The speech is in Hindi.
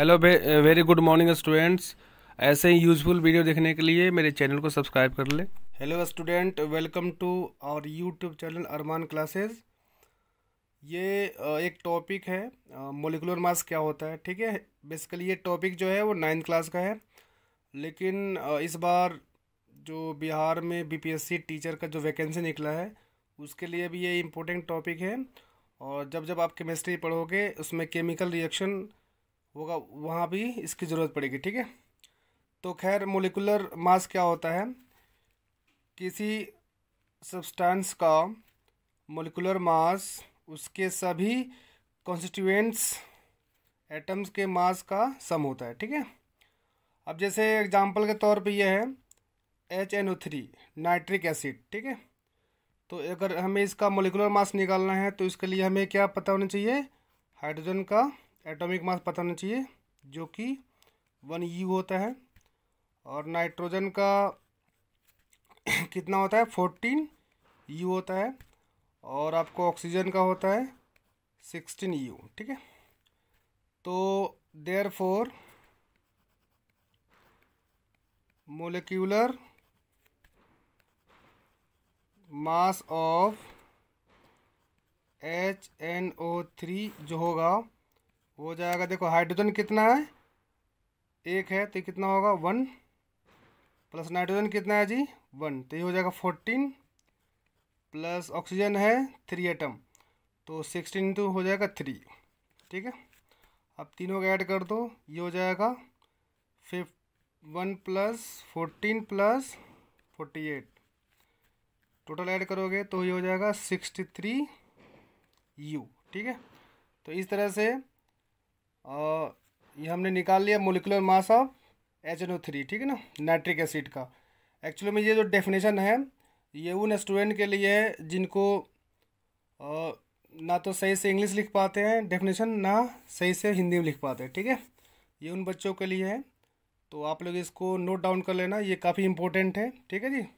hello very good morning students ऐसे ही यूजफुल वीडियो देखने के लिए मेरे चैनल को सब्सक्राइब कर लें hello student welcome to our YouTube channel Armaan classes ये uh, एक टॉपिक है मोलिकुलर uh, मास क्या होता है ठीक है बेसिकली ये टॉपिक जो है वो नाइन्थ क्लास का है लेकिन uh, इस बार जो बिहार में बी टीचर का जो वैकेंसी निकला है उसके लिए भी ये इम्पोर्टेंट टॉपिक है और जब जब आप केमिस्ट्री पढ़ोगे उसमें केमिकल रिएक्शन होगा वहाँ भी इसकी ज़रूरत पड़ेगी ठीक है तो खैर मोलिकुलर मास क्या होता है किसी सब्सटेंस का मोलिकुलर मास उसके सभी कॉन्स्टिट्यूएंट्स एटम्स के मास का सम होता है ठीक है अब जैसे एग्जांपल के तौर पे ये है H N O three nitric acid ठीक है तो अगर हमें इसका मोलिकुलर मास निकालना है तो इसके लिए हमें क्या पता होना चाहिए हाइड्रोजन का एटॉमिक मास पता होना चाहिए जो कि वन यू होता है और नाइट्रोजन का कितना होता है फोर्टीन यू होता है और आपको ऑक्सीजन का होता है सिक्सटीन यू ठीक है तो therefore molecular mass of H N O three जो होगा वो हो जाएगा देखो हाइड्रोजन कितना है एक है तो कितना होगा वन प्लस नाइट्रोजन कितना है जी वन तो ये हो जाएगा फोर्टीन प्लस ऑक्सीजन है थ्री एटम तो सिक्सटीन इंटू हो जाएगा थ्री ठीक है अब तीनों का ऐड कर दो ये हो जाएगा फिफ one plus fourteen plus forty eight total add करोगे तो ये हो जाएगा सिक्सटी थ्री यू ठीक है तो इस तरह से और ये हमने निकाल लिया molecular mass of H N O three ठीक है ना नाइट्रिक एसिड का एक्चुअली में ये जो डेफिनेशन है ये उन स्टूडेंट के लिए है जिनको ना तो सही से इंग्लिश लिख पाते हैं डेफिनेशन ना सही से हिंदी में लिख पाते हैं ठीक है ये उन बच्चों के लिए है तो आप लोग इसको नोट डाउन कर लेना ये काफ़ी इंपॉर्टेंट है ठीक है जी